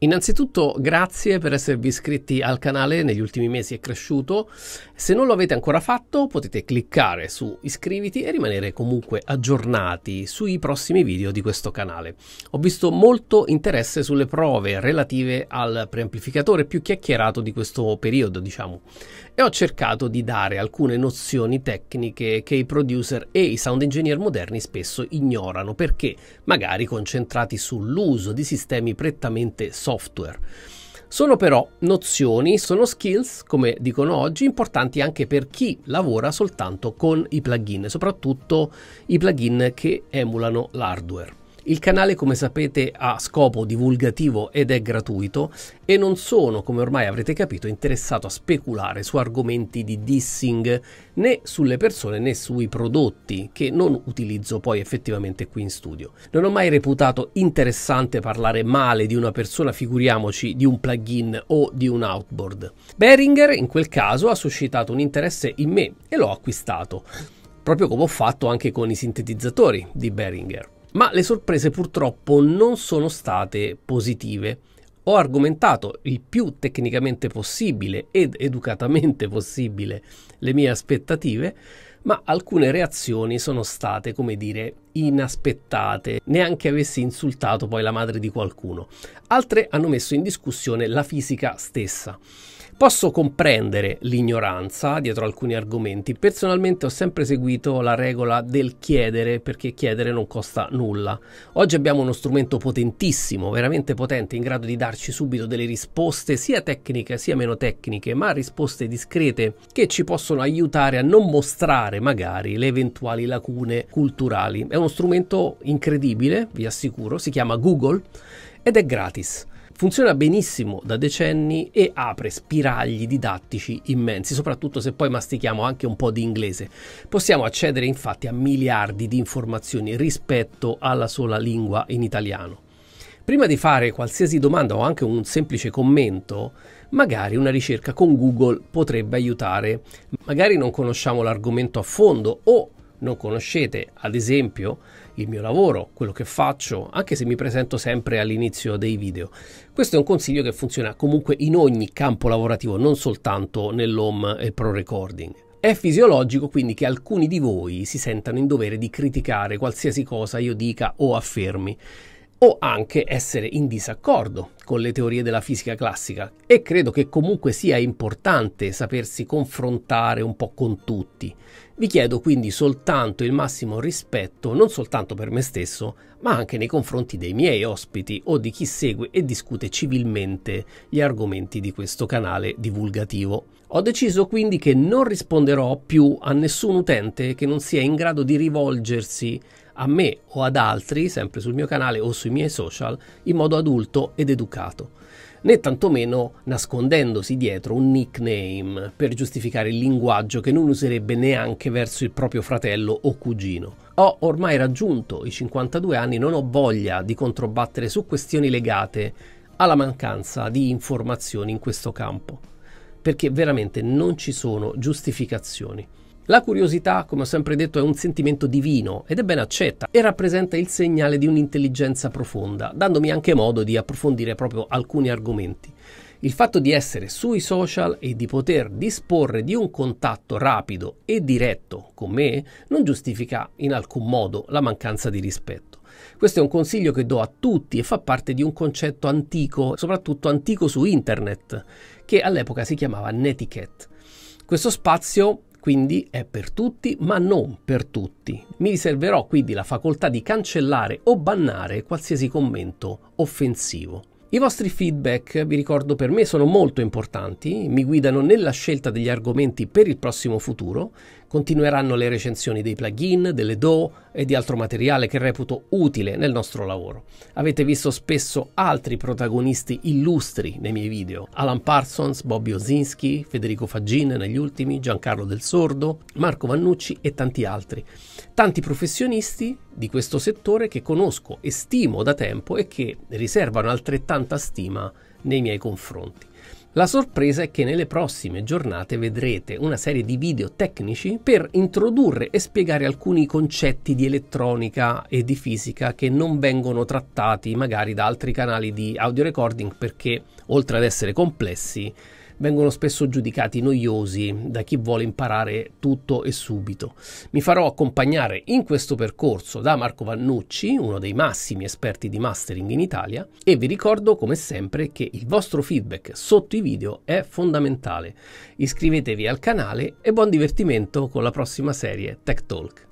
Innanzitutto grazie per esservi iscritti al canale, negli ultimi mesi è cresciuto. Se non lo avete ancora fatto potete cliccare su iscriviti e rimanere comunque aggiornati sui prossimi video di questo canale. Ho visto molto interesse sulle prove relative al preamplificatore più chiacchierato di questo periodo, diciamo, e ho cercato di dare alcune nozioni tecniche che i producer e i sound engineer moderni spesso ignorano perché magari concentrati sull'uso di sistemi prettamente software software. Sono però nozioni, sono skills, come dicono oggi, importanti anche per chi lavora soltanto con i plugin, soprattutto i plugin che emulano l'hardware. Il canale, come sapete, ha scopo divulgativo ed è gratuito e non sono, come ormai avrete capito, interessato a speculare su argomenti di dissing né sulle persone né sui prodotti che non utilizzo poi effettivamente qui in studio. Non ho mai reputato interessante parlare male di una persona, figuriamoci di un plugin o di un outboard. Behringer in quel caso ha suscitato un interesse in me e l'ho acquistato, proprio come ho fatto anche con i sintetizzatori di Behringer. Ma le sorprese purtroppo non sono state positive. Ho argomentato il più tecnicamente possibile ed educatamente possibile le mie aspettative, ma alcune reazioni sono state, come dire, inaspettate, neanche avessi insultato poi la madre di qualcuno. Altre hanno messo in discussione la fisica stessa. Posso comprendere l'ignoranza dietro alcuni argomenti. Personalmente ho sempre seguito la regola del chiedere perché chiedere non costa nulla. Oggi abbiamo uno strumento potentissimo, veramente potente, in grado di darci subito delle risposte sia tecniche sia meno tecniche, ma risposte discrete che ci possono aiutare a non mostrare magari le eventuali lacune culturali. È uno strumento incredibile, vi assicuro, si chiama Google ed è gratis funziona benissimo da decenni e apre spiragli didattici immensi, soprattutto se poi mastichiamo anche un po' di inglese. Possiamo accedere infatti a miliardi di informazioni rispetto alla sola lingua in italiano. Prima di fare qualsiasi domanda o anche un semplice commento, magari una ricerca con Google potrebbe aiutare. Magari non conosciamo l'argomento a fondo o non conoscete, ad esempio, il mio lavoro, quello che faccio, anche se mi presento sempre all'inizio dei video. Questo è un consiglio che funziona comunque in ogni campo lavorativo, non soltanto nell'home e pro recording. È fisiologico quindi che alcuni di voi si sentano in dovere di criticare qualsiasi cosa io dica o affermi o anche essere in disaccordo con le teorie della fisica classica e credo che comunque sia importante sapersi confrontare un po' con tutti. Vi chiedo quindi soltanto il massimo rispetto non soltanto per me stesso, ma anche nei confronti dei miei ospiti o di chi segue e discute civilmente gli argomenti di questo canale divulgativo. Ho deciso quindi che non risponderò più a nessun utente che non sia in grado di rivolgersi a me o ad altri, sempre sul mio canale o sui miei social, in modo adulto ed educato, né tantomeno nascondendosi dietro un nickname per giustificare il linguaggio che non userebbe neanche verso il proprio fratello o cugino. Ho ormai raggiunto i 52 anni, non ho voglia di controbattere su questioni legate alla mancanza di informazioni in questo campo, perché veramente non ci sono giustificazioni. La curiosità, come ho sempre detto, è un sentimento divino ed è ben accetta e rappresenta il segnale di un'intelligenza profonda, dandomi anche modo di approfondire proprio alcuni argomenti. Il fatto di essere sui social e di poter disporre di un contatto rapido e diretto con me non giustifica in alcun modo la mancanza di rispetto. Questo è un consiglio che do a tutti e fa parte di un concetto antico, soprattutto antico su internet, che all'epoca si chiamava netiquette. Questo spazio quindi è per tutti, ma non per tutti. Mi riserverò quindi la facoltà di cancellare o bannare qualsiasi commento offensivo. I vostri feedback, vi ricordo, per me sono molto importanti, mi guidano nella scelta degli argomenti per il prossimo futuro, continueranno le recensioni dei plugin, delle DO e di altro materiale che reputo utile nel nostro lavoro. Avete visto spesso altri protagonisti illustri nei miei video, Alan Parsons, Bobby Osinski, Federico Faggin negli ultimi, Giancarlo Del Sordo, Marco Vannucci e tanti altri. Tanti professionisti di questo settore che conosco e stimo da tempo e che riservano altrettanta stima nei miei confronti. La sorpresa è che nelle prossime giornate vedrete una serie di video tecnici per introdurre e spiegare alcuni concetti di elettronica e di fisica che non vengono trattati magari da altri canali di audio recording perché oltre ad essere complessi vengono spesso giudicati noiosi da chi vuole imparare tutto e subito. Mi farò accompagnare in questo percorso da Marco Vannucci, uno dei massimi esperti di mastering in Italia, e vi ricordo come sempre che il vostro feedback sotto i video è fondamentale. Iscrivetevi al canale e buon divertimento con la prossima serie Tech Talk.